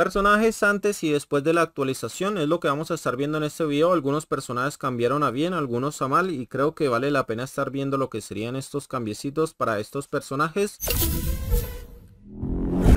Personajes antes y después de la actualización es lo que vamos a estar viendo en este video. Algunos personajes cambiaron a bien, algunos a mal y creo que vale la pena estar viendo lo que serían estos cambiecitos para estos personajes.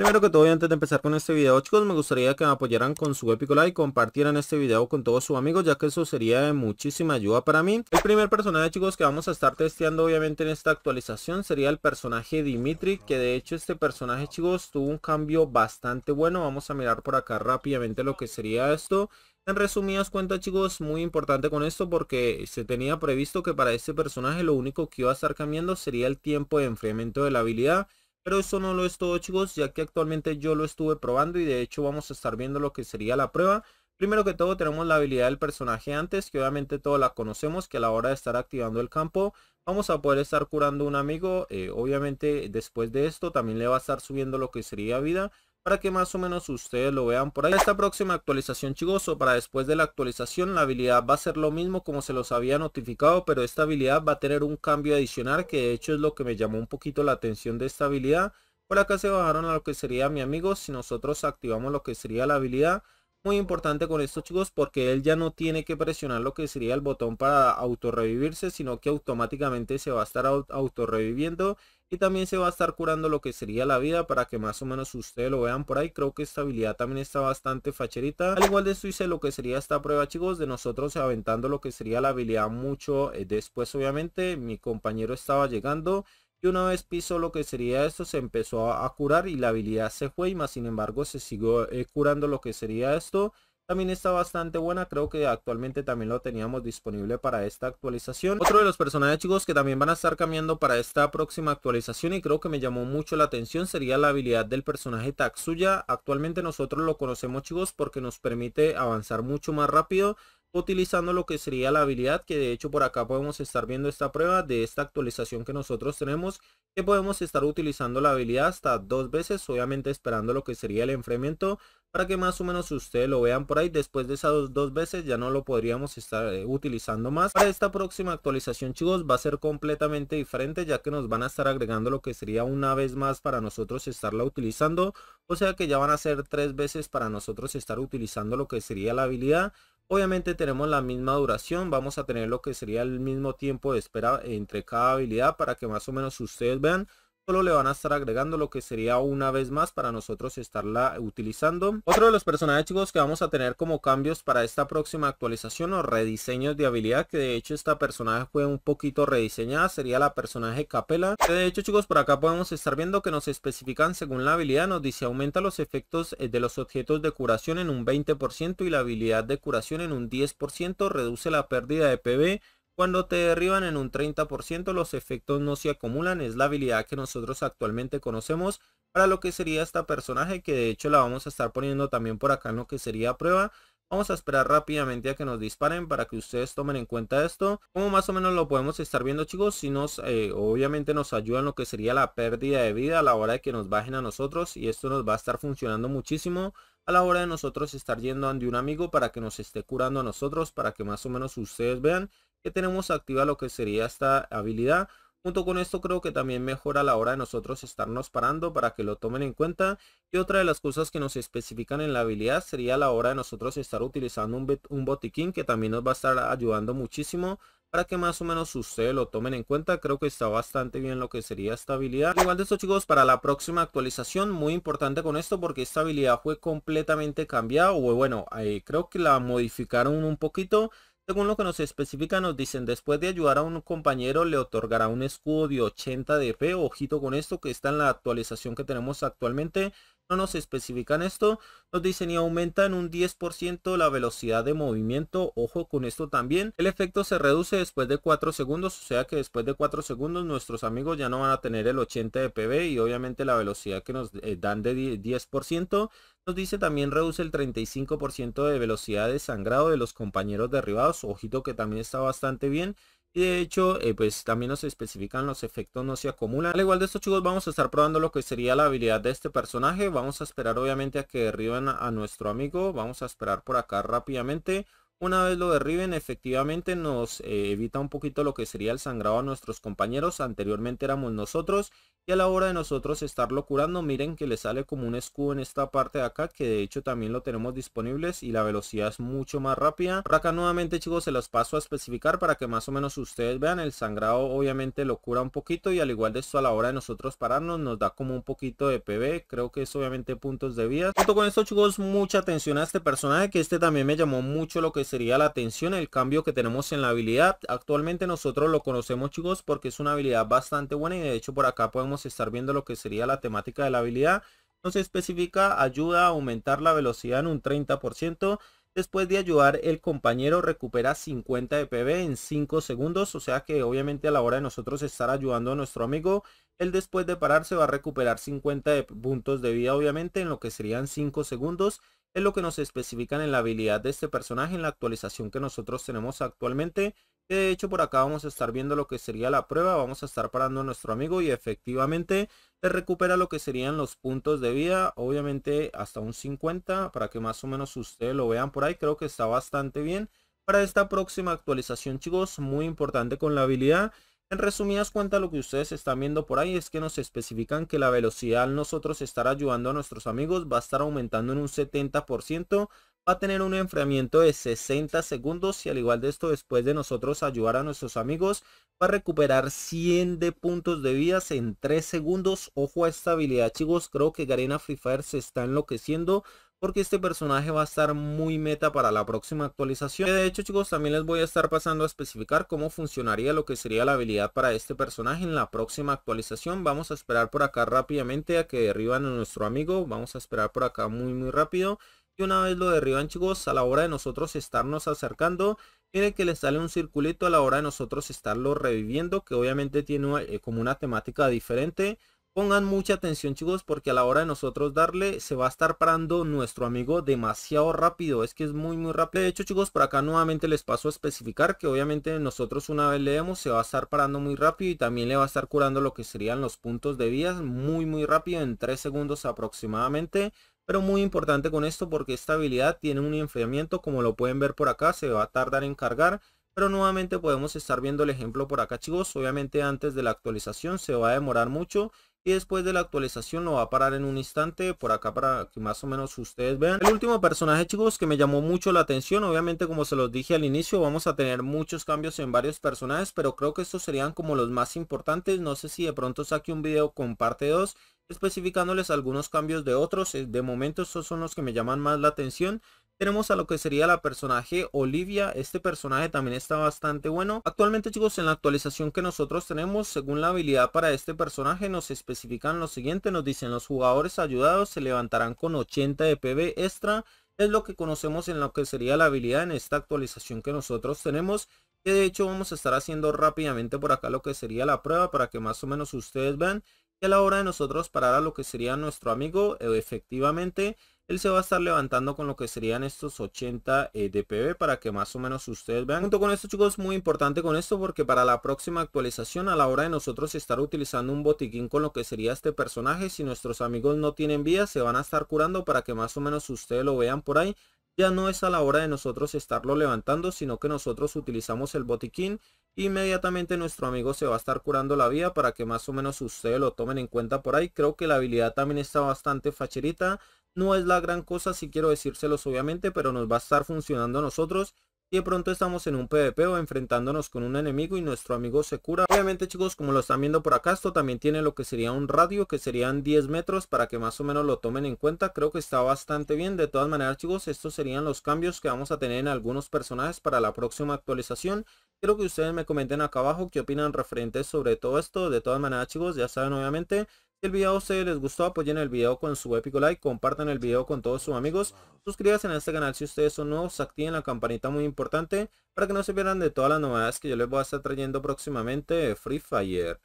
Primero que todo, y antes de empezar con este video, chicos, me gustaría que me apoyaran con su épico like, compartieran este video con todos sus amigos, ya que eso sería de muchísima ayuda para mí. El primer personaje, chicos, que vamos a estar testeando, obviamente, en esta actualización sería el personaje Dimitri, que de hecho este personaje, chicos, tuvo un cambio bastante bueno. Vamos a mirar por acá rápidamente lo que sería esto. En resumidas cuentas chicos, muy importante con esto porque se tenía previsto que para este personaje lo único que iba a estar cambiando sería el tiempo de enfriamiento de la habilidad. Pero esto no lo es todo chicos, ya que actualmente yo lo estuve probando y de hecho vamos a estar viendo lo que sería la prueba. Primero que todo tenemos la habilidad del personaje antes, que obviamente todos la conocemos, que a la hora de estar activando el campo vamos a poder estar curando un amigo. Eh, obviamente después de esto también le va a estar subiendo lo que sería vida, para que más o menos ustedes lo vean por ahí. Esta próxima actualización chigoso para después de la actualización la habilidad va a ser lo mismo como se los había notificado pero esta habilidad va a tener un cambio adicional que de hecho es lo que me llamó un poquito la atención de esta habilidad. Por acá se bajaron a lo que sería mi amigo si nosotros activamos lo que sería la habilidad muy importante con esto chicos porque él ya no tiene que presionar lo que sería el botón para autorrevivirse sino que automáticamente se va a estar autorreviviendo y también se va a estar curando lo que sería la vida para que más o menos ustedes lo vean por ahí creo que esta habilidad también está bastante facherita al igual de esto hice lo que sería esta prueba chicos de nosotros aventando lo que sería la habilidad mucho eh, después obviamente mi compañero estaba llegando y una vez piso lo que sería esto, se empezó a, curar y la habilidad se fue. Y más sin embargo se siguió eh, curando lo que sería esto. También está bastante buena, creo que actualmente también lo teníamos disponible para esta actualización. Otro de los personajes chicos que también van a estar cambiando para esta próxima actualización y creo que me llamó mucho la atención sería la habilidad del personaje Taksuya. Actualmente nosotros lo conocemos chicos porque nos permite avanzar mucho más rápido utilizando lo que sería la habilidad que de hecho por acá podemos estar viendo esta prueba de esta actualización que nosotros tenemos que podemos estar utilizando la habilidad hasta dos veces obviamente esperando lo que sería el enfriamiento para que más o menos ustedes lo vean por ahí después de esas dos, veces ya no lo podríamos estar eh, utilizando más para esta próxima actualización chicos va a ser completamente diferente ya que nos van a estar agregando lo que sería una vez más para nosotros estarla utilizando o sea que ya van a ser tres veces para nosotros estar utilizando lo que sería la habilidad Obviamente tenemos la misma duración, vamos a tener lo que sería el mismo tiempo de espera entre cada habilidad para que más o menos ustedes vean solo le van a estar agregando lo que sería una vez más para nosotros estarla utilizando. Otro de los personajes chicos que vamos a tener como cambios para esta próxima actualización o rediseños de habilidad que de hecho esta personaje fue un poquito rediseñada sería la personaje capela. De hecho chicos por acá podemos estar viendo que nos especifican según la habilidad nos dice aumenta los efectos eh, de los objetos de curación en un 20% y la habilidad de curación en un 10% reduce la pérdida de PB cuando te derriban en un 30%, los efectos no se acumulan. Es la habilidad que nosotros actualmente conocemos para lo que sería esta personaje, que de hecho la vamos a estar poniendo también por acá en lo que sería prueba. Vamos a esperar rápidamente a que nos disparen para que ustedes tomen en cuenta esto. Como más o menos lo podemos estar viendo chicos, si nos eh, obviamente nos ayuda en lo que sería la pérdida de vida a la hora de que nos bajen a nosotros. Y esto nos va a estar funcionando muchísimo a la hora de nosotros estar yendo ante un amigo para que nos esté curando a nosotros. Para que más o menos ustedes vean que tenemos activa lo que sería esta habilidad. Junto con esto creo que también mejora la hora de nosotros estarnos parando para que lo tomen en cuenta. Y otra de las cosas que nos especifican en la habilidad sería la hora de nosotros estar utilizando un, un botiquín que también nos va a estar ayudando muchísimo para que más o menos ustedes lo tomen en cuenta. Creo que está bastante bien lo que sería esta habilidad. Igual de esto chicos, para la próxima actualización, muy importante con esto porque esta habilidad fue completamente cambiada o bueno, eh, creo que la modificaron un poquito. Según lo que nos especifica, nos dicen, después de ayudar a un compañero le otorgará un escudo de 80 DP. Ojito con esto que está en la actualización que tenemos actualmente no nos especifican esto, nos dicen y aumentan un 10% la velocidad de movimiento, ojo con esto también, el efecto se reduce después de 4 segundos, o sea que después de 4 segundos nuestros amigos ya no van a tener el 80 de PB y obviamente la velocidad que nos eh, dan de 10%, nos dice también reduce el 35% de velocidad de sangrado de los compañeros derribados, ojito que también está bastante bien, y de hecho, eh, pues también nos especifican los efectos no se acumulan. Al igual de estos chicos, vamos a estar probando lo que sería la habilidad de este personaje. Vamos a esperar obviamente a que derriben a nuestro amigo. Vamos a esperar por acá rápidamente. Una vez lo derriben, efectivamente nos eh, evita un poquito lo que sería el sangrado a nuestros compañeros. Anteriormente éramos nosotros y a la hora de nosotros estarlo curando, miren que le sale como un escudo en esta parte de acá, que de hecho también lo tenemos disponibles y la velocidad es mucho más rápida. Por acá nuevamente chicos se los paso a especificar para que más o menos ustedes vean, el sangrado obviamente lo cura un poquito y al igual de esto a la hora de nosotros pararnos nos da como un poquito de pv creo que es obviamente puntos de vida. Junto con esto chicos, mucha atención a este personaje que este también me llamó mucho lo que sería la atención el cambio que tenemos en la habilidad. Actualmente nosotros lo conocemos chicos porque es una habilidad bastante buena y de hecho por acá podemos estar viendo lo que sería la temática de la habilidad. Nos especifica ayuda a aumentar la velocidad en un 30%. Después de ayudar, el compañero recupera 50 de PV en 5 segundos. O sea que obviamente a la hora de nosotros estar ayudando a nuestro amigo, él después de pararse va a recuperar 50 de puntos de vida obviamente en lo que serían 5 segundos es lo que nos especifican en la habilidad de este personaje en la actualización que nosotros tenemos actualmente. De hecho, por acá vamos a estar viendo lo que sería la prueba. Vamos a estar parando a nuestro amigo y efectivamente le recupera lo que serían los puntos de vida. Obviamente hasta un 50 para que más o menos ustedes lo vean por ahí. Creo que está bastante bien para esta próxima actualización, chicos. Muy importante con la habilidad. En resumidas cuentas, lo que ustedes están viendo por ahí es que nos especifican que la velocidad al nosotros estar ayudando a nuestros amigos va a estar aumentando en un 70% va a tener un enfriamiento de 60 segundos y al igual de esto después de nosotros ayudar a nuestros amigos va a recuperar 100 de puntos de vidas en 3 segundos. Ojo a esta habilidad chicos, creo que Garena Free Fire se está enloqueciendo porque este personaje va a estar muy meta para la próxima actualización. De hecho chicos también les voy a estar pasando a especificar cómo funcionaría lo que sería la habilidad para este personaje en la próxima actualización. Vamos a esperar por acá rápidamente a que derriban a nuestro amigo, vamos a esperar por acá muy muy rápido. Y una vez lo derriban chicos, a la hora de nosotros estarnos acercando, miren que le sale un circulito a la hora de nosotros estarlo reviviendo, que obviamente tiene eh, como una temática diferente. Pongan mucha atención chicos porque a la hora de nosotros darle se va a estar parando nuestro amigo demasiado rápido. Es que es muy muy rápido. De hecho chicos por acá nuevamente les paso a especificar que obviamente nosotros una vez le demos se va a estar parando muy rápido y también le va a estar curando lo que serían los puntos de vías. muy muy rápido en 3 segundos aproximadamente. Pero muy importante con esto porque esta habilidad tiene un enfriamiento, como lo pueden ver por acá, se va a tardar en cargar. Pero nuevamente podemos estar viendo el ejemplo por acá chicos, obviamente antes de la actualización se va a demorar mucho y después de la actualización lo va a parar en un instante por acá para que más o menos ustedes vean. El último personaje chicos que me llamó mucho la atención, obviamente como se los dije al inicio vamos a tener muchos cambios en varios personajes pero creo que estos serían como los más importantes, no sé si de pronto saque un video con parte 2 especificándoles algunos cambios de otros. Eh, de momento estos son los que me llaman más la atención. Tenemos a lo que sería la personaje Olivia. Este personaje también está bastante bueno. Actualmente chicos en la actualización que nosotros tenemos según la habilidad para este personaje nos especifican lo siguiente. Nos dicen los jugadores ayudados se levantarán con 80 de PV extra. Es lo que conocemos en lo que sería la habilidad en esta actualización que nosotros tenemos. Que de hecho vamos a estar haciendo rápidamente por acá lo que sería la prueba para que más o menos ustedes vean a la hora de nosotros parar a lo que sería nuestro amigo, eh, efectivamente él se va a estar levantando con lo que serían estos 80 eh, para que más o menos ustedes vean. Junto con esto chicos, muy importante con esto porque para la próxima actualización a la hora de nosotros estar utilizando un botiquín con lo que sería este personaje, si nuestros amigos no tienen vida se van a estar curando para que más o menos ustedes lo vean por ahí. Ya no es a la hora de nosotros estarlo levantando, sino que nosotros utilizamos el botiquín Inmediatamente nuestro amigo se va a estar curando la vida para que más o menos ustedes lo tomen en cuenta por ahí. Creo que la habilidad también está bastante facherita. No es la gran cosa si quiero decírselos obviamente, pero nos va a estar funcionando a nosotros y de pronto estamos en un PvP o enfrentándonos con un enemigo y nuestro amigo se cura. Obviamente chicos, como lo están viendo por acá, esto también tiene lo que sería un radio, que serían 10 metros para que más o menos lo tomen en cuenta. Creo que está bastante bien. De todas maneras chicos, estos serían los cambios que vamos a tener en algunos personajes para la próxima actualización. Quiero que ustedes me comenten acá abajo qué opinan referentes sobre todo esto. De todas maneras chicos, ya saben obviamente el video a ustedes les gustó, apoyen el video con su épico like, compartan el video con todos sus amigos, suscríbanse a este canal si ustedes son nuevos, activen la campanita muy importante para que no se pierdan de todas las novedades que yo les voy a estar trayendo próximamente de Free Fire.